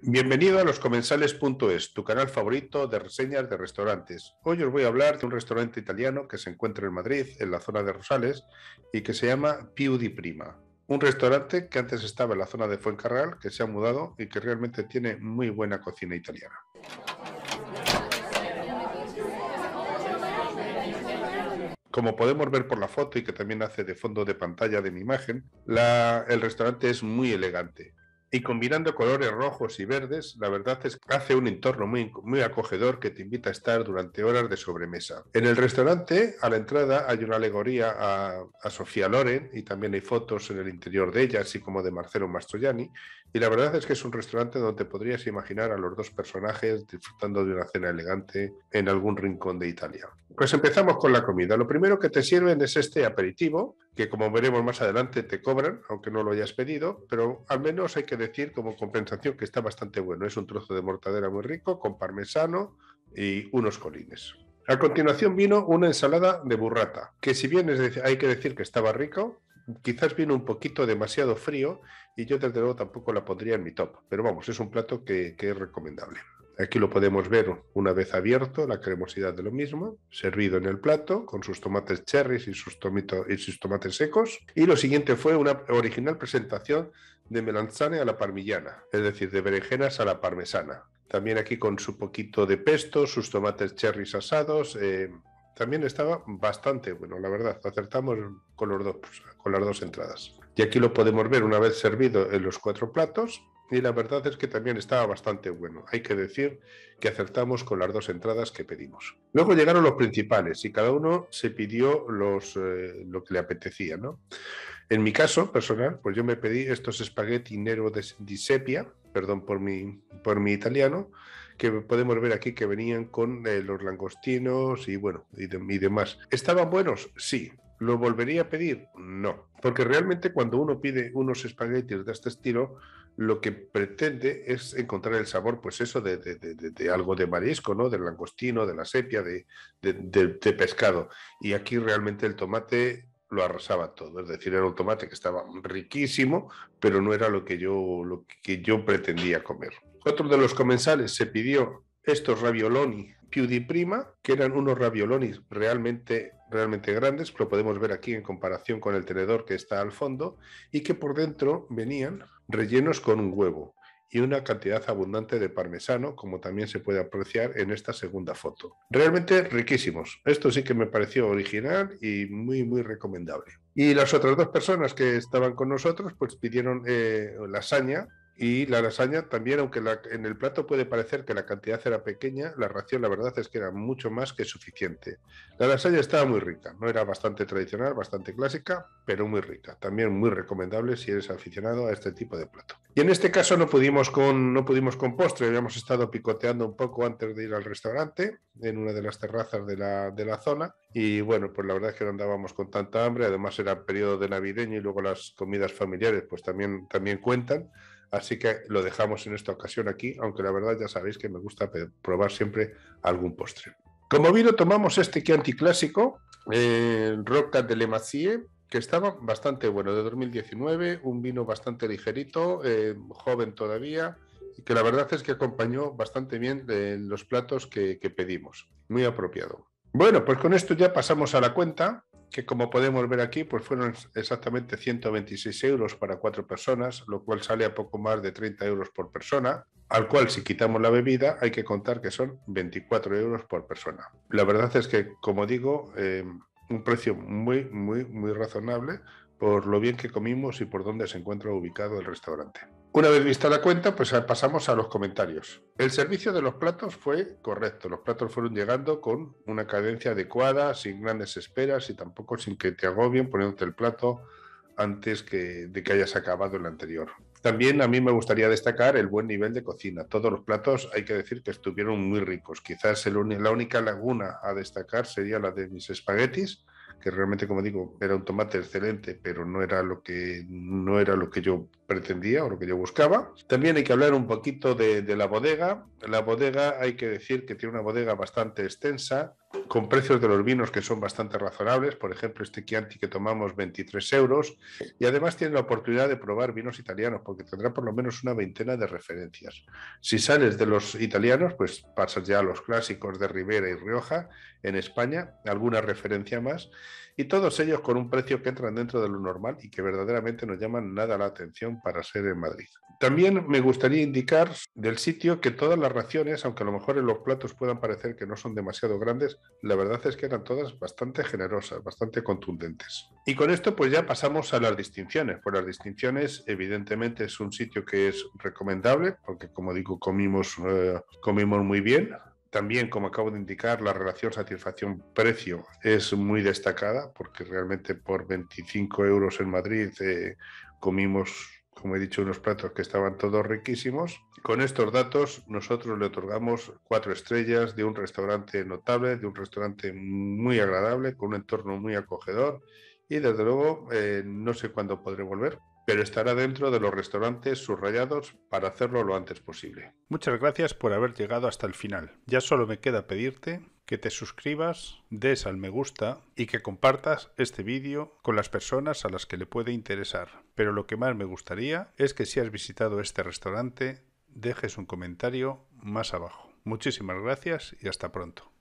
Bienvenido a loscomensales.es, tu canal favorito de reseñas de restaurantes. Hoy os voy a hablar de un restaurante italiano que se encuentra en Madrid, en la zona de Rosales, y que se llama Piudi di Prima. Un restaurante que antes estaba en la zona de Fuencarral, que se ha mudado y que realmente tiene muy buena cocina italiana. Como podemos ver por la foto y que también hace de fondo de pantalla de mi imagen, el restaurante es muy elegante y combinando colores rojos y verdes, la verdad es que hace un entorno muy, acogedor que te invita a estar durante horas de sobremesa. En el restaurante, a la entrada, hay una alegoría a, a Sofía Loren y también hay fotos en el interior de ella, así como de Marcelo Mastroianni. Y la verdad es que es un restaurante donde podrías imaginar a los dos personajes disfrutando de una cena elegante en algún rincón de Italia. Pues empezamos con la comida. Lo primero que te sirven es este aperitivo, que como veremos más adelante te cobran, aunque no lo hayas pedido, pero al menos hay que decir como compensación que está bastante bueno. Es un trozo de mortadera muy rico con parmesano y unos colines. A continuación vino una ensalada de burrata, que si bien es hay que decir que estaba rico, quizás vino un poquito demasiado frío y yo desde luego tampoco la pondría en mi top, pero vamos, es un plato que es recomendable. Aquí lo podemos ver una vez abierto, la cremosidad de lo mismo, servido en el plato con sus tomates cherries y sus, y sus tomates secos. Y lo siguiente fue una original presentación de melanzane a la parmillana, es decir, de berenjenas a la parmesana. También aquí con su poquito de pesto, sus tomates cherries asados. Eh, también estaba bastante bueno, la verdad. Acertamos con, los dos, con las dos entradas. Y aquí lo podemos ver una vez servido en los cuatro platos y la verdad es que también estaba bastante bueno. Hay que decir que acertamos con las dos entradas que pedimos. Luego llegaron los principales y cada uno se pidió los, eh, lo que le apetecía. ¿no? En mi caso personal, pues yo me pedí estos espagueti nero de, di sepia, perdón por mi, por mi italiano, que podemos ver aquí que venían con eh, los langostinos y bueno, y, de, y demás. ¿Estaban buenos? Sí, ¿Lo volvería a pedir? No, porque realmente cuando uno pide unos espaguetis de este estilo, lo que pretende es encontrar el sabor, pues eso, de, algo de marisco, ¿no? Del langostino, de la sepia, de, pescado. Y aquí realmente el tomate lo arrasaba todo, es decir, era un tomate que estaba riquísimo, pero no era lo que yo, lo que yo pretendía comer. Otro de los comensales se pidió estos ravioloni prima que eran unos raviolones realmente, realmente grandes, lo podemos ver aquí en comparación con el tenedor que está al fondo, y que por dentro venían rellenos con un huevo y una cantidad abundante de parmesano, como también se puede apreciar en esta segunda foto. Realmente riquísimos. Esto sí que me pareció original y muy, muy recomendable. Y las otras dos personas que estaban con nosotros, pues pidieron eh, lasaña y la lasaña también, aunque en el plato puede parecer que la cantidad era pequeña, la ración la verdad es que era mucho más que suficiente. La lasaña estaba muy rica, no era bastante tradicional, bastante clásica, pero muy rica. También muy recomendable si eres aficionado a este tipo de plato. Y en este caso no pudimos con, no pudimos con postre, habíamos estado picoteando un poco antes de ir al restaurante, en una de las terrazas de la, de la zona. Y bueno, pues la verdad es que no andábamos con tanta hambre, además era periodo de navideño y luego las comidas familiares pues también, también cuentan. Así que lo dejamos en esta ocasión aquí, aunque la verdad ya sabéis que me gusta probar siempre algún postre. Como vino tomamos este que anticlásico, eh, Roca de Le Macie, que estaba bastante bueno, de 2019, un vino bastante ligerito, eh, joven todavía, y que la verdad es que acompañó bastante bien eh, los platos que pedimos, muy apropiado. Bueno, pues con esto ya pasamos a la cuenta, que como podemos ver aquí, pues fueron exactamente 126 euros para cuatro personas, lo cual sale a poco más de 30 euros por persona, al cual si quitamos la bebida hay que contar que son 24 euros por persona. La verdad es que, como digo, eh, un precio muy, muy, muy razonable por lo bien que comimos y por dónde se encuentra ubicado el restaurante. Una vez vista la cuenta, pues ah, pasamos a los comentarios. El servicio de los platos fue correcto. Los platos fueron llegando con una cadencia adecuada, sin grandes esperas y tampoco sin que te agobien poniéndote el plato antes de que hayas acabado el anterior. También a mí me gustaría destacar el buen nivel de cocina. Todos los platos hay que decir que estuvieron muy ricos. Quizás la única laguna a destacar sería la de mis espaguetis, que realmente, como digo, era un tomate excelente, pero no era lo que, no era lo que yo pretendía o lo que yo buscaba. También hay que hablar un poquito de, de la bodega. La bodega, hay que decir que tiene una bodega bastante extensa, con precios de los vinos que son bastante razonables, por ejemplo este Chianti que tomamos 23 euros, y además tiene la oportunidad de probar vinos italianos, porque tendrá por lo menos una veintena de referencias. Si sales de los italianos, pues pasas ya a los clásicos de Ribera y Rioja en España, alguna referencia más, y todos ellos con un precio que entran dentro de lo normal y que verdaderamente no llaman nada la atención para ser en Madrid. También me gustaría indicar del sitio que todas las raciones, aunque a lo mejor en los platos puedan parecer que no son demasiado grandes, la verdad es que eran todas bastante generosas, bastante contundentes. Y con esto pues ya pasamos a las distinciones. Por pues las distinciones evidentemente es un sitio que es recomendable porque como digo comimos, eh, comimos muy bien, también, como acabo de indicar, la relación satisfacción-precio es muy destacada porque realmente por 25 euros en Madrid eh, comimos como he dicho, unos platos que estaban todos riquísimos. Con estos datos nosotros le otorgamos cuatro estrellas de un restaurante notable, de un restaurante muy agradable, con un entorno muy acogedor y desde luego eh, no sé cuándo podré volver, pero estará dentro de los restaurantes subrayados para hacerlo lo antes posible. Muchas gracias por haber llegado hasta el final. Ya solo me queda pedirte que te suscribas, des al me gusta y que compartas este vídeo con las personas a las que le puede interesar. Pero lo que más me gustaría es que si has visitado este restaurante, dejes un comentario más abajo. Muchísimas gracias y hasta pronto.